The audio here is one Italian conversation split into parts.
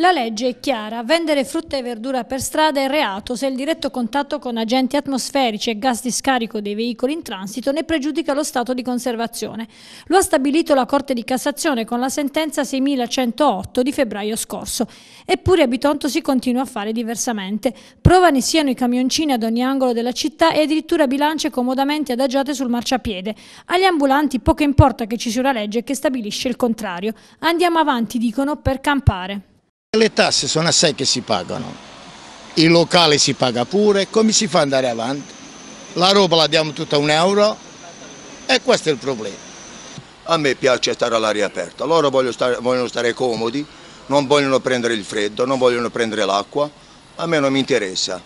La legge è chiara, vendere frutta e verdura per strada è reato se il diretto contatto con agenti atmosferici e gas di scarico dei veicoli in transito ne pregiudica lo stato di conservazione. Lo ha stabilito la Corte di Cassazione con la sentenza 6108 di febbraio scorso. Eppure a Bitonto si continua a fare diversamente. Prova ne siano i camioncini ad ogni angolo della città e addirittura bilance comodamente adagiate sul marciapiede. Agli ambulanti poco importa che ci sia una legge che stabilisce il contrario. Andiamo avanti, dicono, per campare. Le tasse sono assai che si pagano, il locale si paga pure, come si fa ad andare avanti? La roba la diamo tutta un euro e questo è il problema. A me piace stare all'aria aperta, loro vogliono stare, vogliono stare comodi, non vogliono prendere il freddo, non vogliono prendere l'acqua, a me non mi interessa.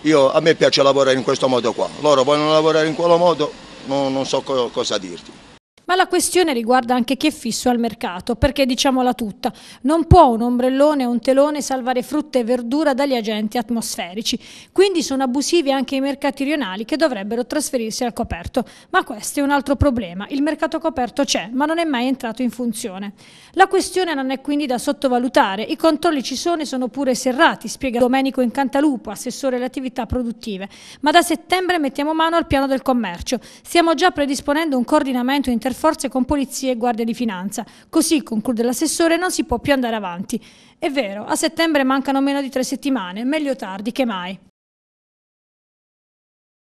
Io, a me piace lavorare in questo modo qua, loro vogliono lavorare in quello modo, non, non so co cosa dirti. Ma la questione riguarda anche chi è fisso al mercato, perché diciamola tutta, non può un ombrellone o un telone salvare frutta e verdura dagli agenti atmosferici, quindi sono abusivi anche i mercati rionali che dovrebbero trasferirsi al coperto. Ma questo è un altro problema, il mercato coperto c'è, ma non è mai entrato in funzione. La questione non è quindi da sottovalutare, i controlli ci sono e sono pure serrati, spiega Domenico Incantalupo, assessore alle attività produttive, ma da settembre mettiamo mano al piano del commercio, stiamo già predisponendo un coordinamento interfacciato forze con polizia e guardia di finanza. Così, conclude l'assessore, non si può più andare avanti. È vero, a settembre mancano meno di tre settimane, meglio tardi che mai.